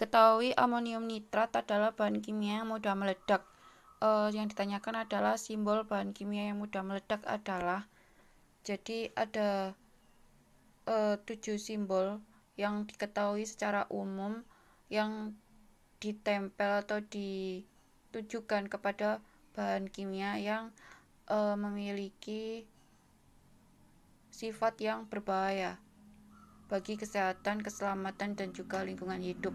Diketahui amonium nitrat adalah bahan kimia yang mudah meledak. Uh, yang ditanyakan adalah simbol bahan kimia yang mudah meledak adalah. Jadi ada eh, tujuh simbol yang diketahui secara umum yang ditempel atau ditujukan kepada bahan kimia yang uh, memiliki sifat yang berbahaya bagi kesehatan, keselamatan, dan juga lingkungan hidup.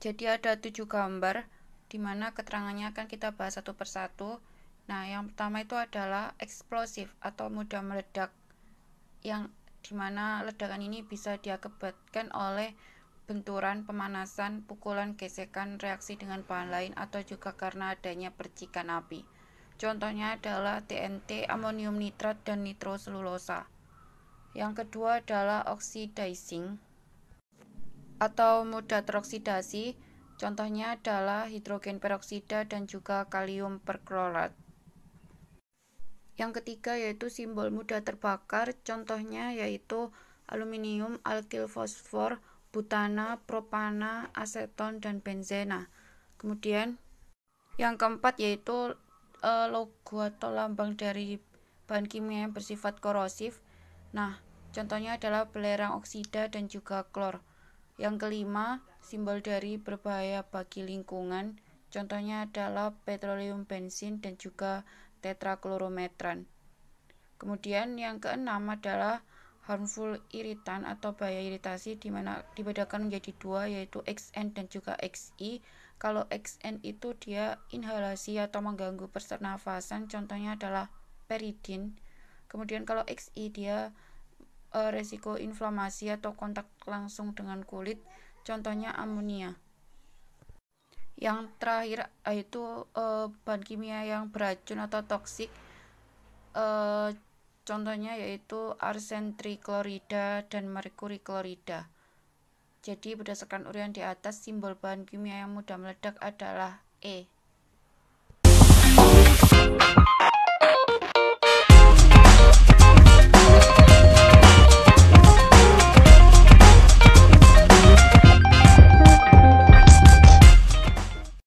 Jadi ada tujuh gambar di mana keterangannya akan kita bahas satu persatu. Nah, yang pertama itu adalah eksplosif atau mudah meledak yang di mana ledakan ini bisa diakibatkan oleh benturan, pemanasan, pukulan, gesekan, reaksi dengan bahan lain atau juga karena adanya percikan api. Contohnya adalah TNT, amonium nitrat, dan nitroselulosa. Yang kedua adalah oxidizing atau mudah teroksidasi. Contohnya adalah hidrogen peroksida dan juga kalium perklorat. Yang ketiga yaitu simbol mudah terbakar, contohnya yaitu aluminium, alkil fosfor, butana, propana, aseton, dan benzena. Kemudian yang keempat yaitu e, logo atau lambang dari bahan kimia yang bersifat korosif. Nah, contohnya adalah belerang oksida dan juga klor. Yang kelima, simbol dari berbahaya bagi lingkungan, contohnya adalah petroleum bensin dan juga tetraklorometran. Kemudian yang keenam adalah harmful iritan atau bahaya iritasi di mana dibedakan menjadi dua yaitu XN dan juga XI. Kalau XN itu dia inhalasi atau mengganggu persernafasan, contohnya adalah peridin. Kemudian kalau XI dia e, resiko inflamasi atau kontak langsung dengan kulit contohnya amonia yang terakhir yaitu e, bahan kimia yang beracun atau toksik e, contohnya yaitu arsen triklorida dan merkuri klorida jadi berdasarkan urian di atas simbol bahan kimia yang mudah meledak adalah E